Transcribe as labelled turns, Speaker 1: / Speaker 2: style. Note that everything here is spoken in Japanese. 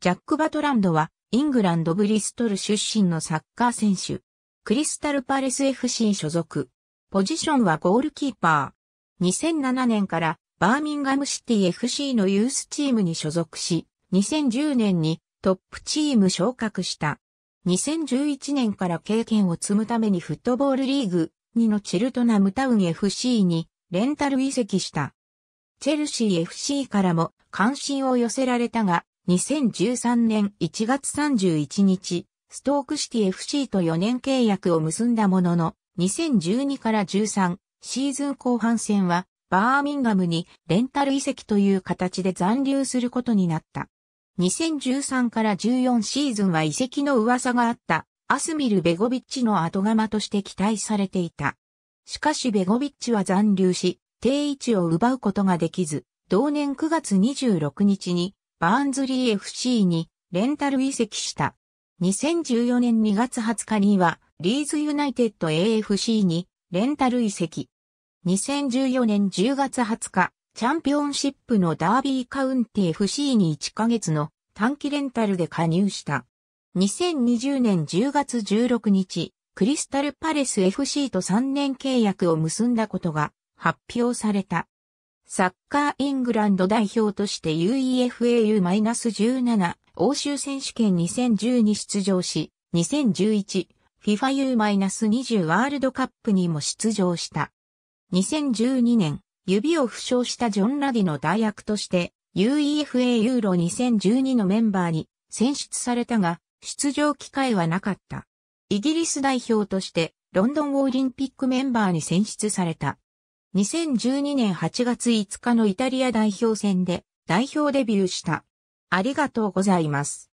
Speaker 1: ジャック・バトランドは、イングランド・ブリストル出身のサッカー選手。クリスタル・パレス FC 所属。ポジションはゴールキーパー。2007年からバーミンガムシティ FC のユースチームに所属し、2010年にトップチーム昇格した。2011年から経験を積むためにフットボールリーグ2のチルトナムタウン FC にレンタル移籍した。チェルシー FC からも関心を寄せられたが、2013年1月31日、ストークシティ FC と4年契約を結んだものの、2012から13シーズン後半戦は、バーミンガムにレンタル遺跡という形で残留することになった。2013から14シーズンは遺跡の噂があった、アスミル・ベゴビッチの後釜として期待されていた。しかしベゴビッチは残留し、定位置を奪うことができず、同年9月26日にバーンズリー FC にレンタル移籍した。2014年2月20日にはリーズユナイテッド AFC にレンタル移籍。2014年10月20日、チャンピオンシップのダービーカウンティ FC に1ヶ月の短期レンタルで加入した。2020年10月16日、クリスタルパレス FC と3年契約を結んだことが発表された。サッカーイングランド代表として UEFAU-17 欧州選手権2010に出場し、2011 FIFAU-20 ワールドカップにも出場した。2012年、指を負傷したジョン・ラディの代役として UEFA ユーロ2012のメンバーに選出されたが、出場機会はなかった。イギリス代表としてロンドンオリンピックメンバーに選出された。2012年8月5日のイタリア代表戦で代表デビューした。ありがとうございます。